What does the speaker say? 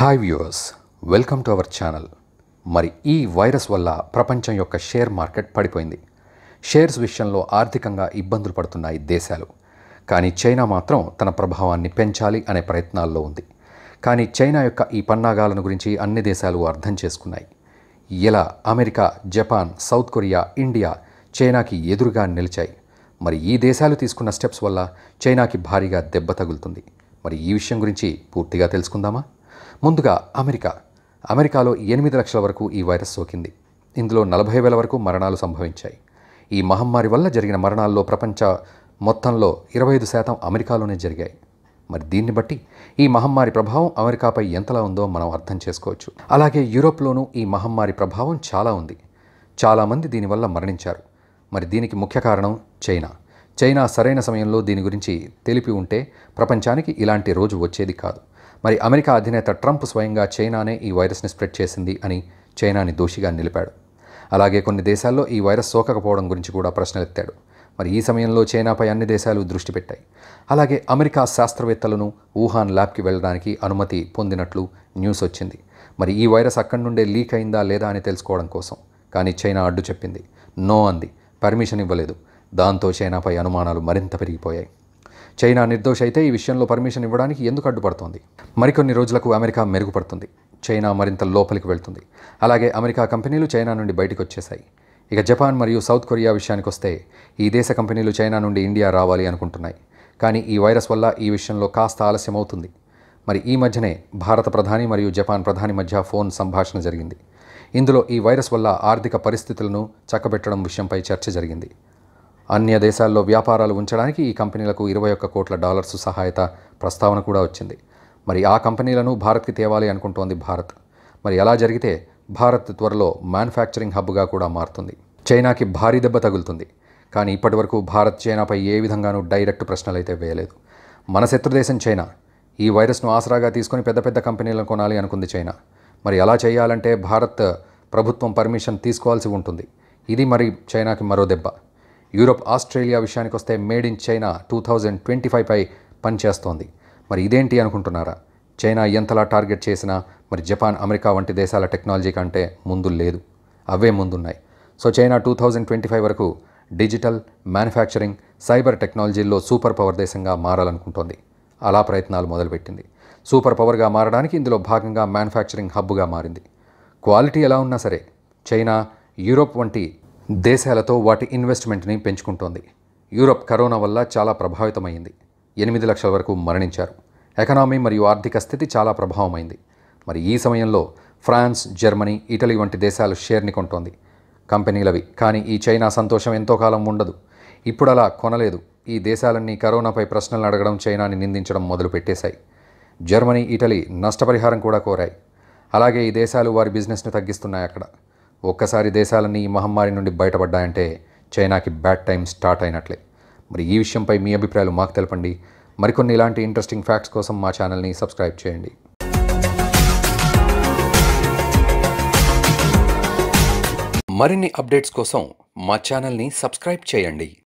hi viewers welcome to our channel మరి ఈ virus వల్ల ప్రపంచం యొక్క షేర్ మార్కెట్ పడిపోయింది షేర్స్ విషయంలో ఆర్థికంగా ఇబ్బందులు పడుతున్నాయి దేశాలు కానీ చైనా మాత్రం తన ప్రభావాన్ని పెంచాలి అనే ప్రయత్నాల్లో ఉంది కానీ చైనా యొక్క ఈ పన్నాగాలను గురించి అన్ని దేశాలు అర్థం చేసుకున్నాయి ఎలా America Japan South Korea India చైనాకి ఎదురుగా నిలిచాయి మరి ఈ దేశాలు తీసుకున్న స్టెప్స్ వల్ల చైనాకి భారీగా దెబ్బ తగులుతుంది మరి ఈ విషయం గురించి పూర్తిగా తెలుసుకుందామా ముందుగా అమెరికా అమెరికాలో ఎనిమిది లక్షల వరకు ఈ వైరస్ సోకింది ఇందులో నలభై వేల వరకు మరణాలు సంభవించాయి ఈ మహమ్మారి వల్ల జరిగిన మరణాల్లో ప్రపంచ మొత్తంలో ఇరవై ఐదు శాతం అమెరికాలోనే జరిగాయి మరి దీన్ని బట్టి ఈ మహమ్మారి ప్రభావం అమెరికాపై ఎంతలా ఉందో మనం అర్థం చేసుకోవచ్చు అలాగే యూరోప్లోనూ ఈ మహమ్మారి ప్రభావం చాలా ఉంది చాలామంది దీనివల్ల మరణించారు మరి దీనికి ముఖ్య కారణం చైనా చైనా సరైన సమయంలో దీని గురించి తెలిపి ఉంటే ప్రపంచానికి ఇలాంటి రోజు వచ్చేది కాదు మరి అమెరికా అధినేత ట్రంప్ స్వయంగా చైనానే ఈ వైరస్ని స్ప్రెడ్ చేసింది అని చైనాని దోషిగా నిలిపాడు అలాగే కొన్ని దేశాల్లో ఈ వైరస్ సోకకపోవడం గురించి కూడా ప్రశ్నలెత్తాడు మరి ఈ సమయంలో చైనాపై అన్ని దేశాలు దృష్టి పెట్టాయి అలాగే అమెరికా శాస్త్రవేత్తలను వుహాన్ ల్యాబ్కి వెళ్ళడానికి అనుమతి పొందినట్లు న్యూస్ వచ్చింది మరి ఈ వైరస్ అక్కడి నుండే లీక్ అయిందా లేదా అని తెలుసుకోవడం కోసం కానీ చైనా అడ్డు చెప్పింది నో అంది పర్మిషన్ ఇవ్వలేదు దాంతో చైనాపై అనుమానాలు మరింత పెరిగిపోయాయి చైనా నిర్దోష అయితే ఈ విషయంలో పర్మిషన్ ఇవ్వడానికి ఎందుకు అడ్డుపడుతోంది మరికొన్ని రోజులకు అమెరికా మెరుగుపడుతుంది చైనా మరింత లోపలికి వెళ్తుంది అలాగే అమెరికా కంపెనీలు చైనా నుండి బయటకు వచ్చేశాయి ఇక జపాన్ మరియు సౌత్ కొరియా విషయానికి వస్తే ఈ దేశ కంపెనీలు చైనా నుండి ఇండియా రావాలి అనుకుంటున్నాయి కానీ ఈ వైరస్ వల్ల ఈ విషయంలో కాస్త ఆలస్యం అవుతుంది మరి ఈ మధ్యనే భారత ప్రధాని మరియు జపాన్ ప్రధాని మధ్య ఫోన్ సంభాషణ జరిగింది ఇందులో ఈ వైరస్ వల్ల ఆర్థిక పరిస్థితులను చక్కబెట్టడం విషయంపై చర్చ జరిగింది అన్య దేశాల్లో వ్యాపారాలు ఉంచడానికి ఈ కంపెనీలకు ఇరవై ఒక్క కోట్ల డాలర్స్ సహాయత ప్రస్తావన కూడా వచ్చింది మరి ఆ కంపెనీలను భారత్కి తేవాలి అనుకుంటోంది భారత్ మరి ఎలా జరిగితే భారత్ త్వరలో మ్యానుఫ్యాక్చరింగ్ హబ్గా కూడా మారుతుంది చైనాకి భారీ దెబ్బ తగులుతుంది కానీ ఇప్పటివరకు భారత్ చైనాపై ఏ విధంగానూ డైరెక్ట్ ప్రశ్నలైతే వేయలేదు మన శత్రుదేశం చైనా ఈ వైరస్ను ఆసరాగా తీసుకొని పెద్ద పెద్ద కంపెనీలను కొనాలి అనుకుంది చైనా మరి ఎలా చేయాలంటే భారత్ ప్రభుత్వం పర్మిషన్ తీసుకోవాల్సి ఉంటుంది ఇది మరి చైనాకి మరో దెబ్బ యూరోప్ ఆస్ట్రేలియా విషయానికి వస్తే made in China two thousand twenty ఫైవ్పై పనిచేస్తోంది మరి ఇదేంటి అనుకుంటున్నారా చైనా ఎంతలా టార్గెట్ చేసినా మరి జపాన్ అమెరికా వంటి దేశాల టెక్నాలజీ కంటే ముందు లేదు అవే ముందున్నాయి so China two thousand twenty five వరకు డిజిటల్ మ్యానుఫ్యాక్చరింగ్ సైబర్ టెక్నాలజీల్లో సూపర్ పవర్ దేశంగా మారాలనుకుంటోంది అలా ప్రయత్నాలు మొదలుపెట్టింది సూపర్ పవర్గా మారడానికి ఇందులో భాగంగా మ్యానుఫ్యాక్చరింగ్ హబ్గా మారింది క్వాలిటీ ఎలా ఉన్నా సరే చైనా యూరోప్ వంటి దేశాలతో వాటి ఇన్వెస్ట్మెంట్ని పెంచుకుంటోంది యూరప్ కరోనా వల్ల చాలా ప్రభావితమైంది ఎనిమిది లక్షల వరకు మరణించారు ఎకనామీ మరియు ఆర్థిక స్థితి చాలా ప్రభావమైంది మరి ఈ సమయంలో ఫ్రాన్స్ జర్మనీ ఇటలీ వంటి దేశాలు షేర్ని కొంటోంది కంపెనీలవి కానీ ఈ చైనా సంతోషం ఎంతో కాలం ఉండదు ఇప్పుడు అలా కొనలేదు ఈ దేశాలన్నీ కరోనాపై ప్రశ్నలు అడగడం చైనాని నిందించడం మొదలు పెట్టేశాయి జర్మనీ ఇటలీ నష్టపరిహారం కూడా కోరాయి అలాగే ఈ దేశాలు వారి బిజినెస్ను తగ్గిస్తున్నాయి అక్కడ ఒక్కసారి దేశాలన్నీ ఈ మహమ్మారి నుండి బయటపడ్డాయంటే చైనాకి బ్యాడ్ టైం స్టార్ట్ అయినట్లే మరి ఈ విషయంపై మీ అభిప్రాయాలు మాకు తెలపండి మరికొన్ని ఇలాంటి ఇంట్రెస్టింగ్ ఫ్యాక్ట్స్ కోసం మా ఛానల్ని సబ్స్క్రైబ్ చేయండి మరిన్ని అప్డేట్స్ కోసం మా ఛానల్ని సబ్స్క్రైబ్ చేయండి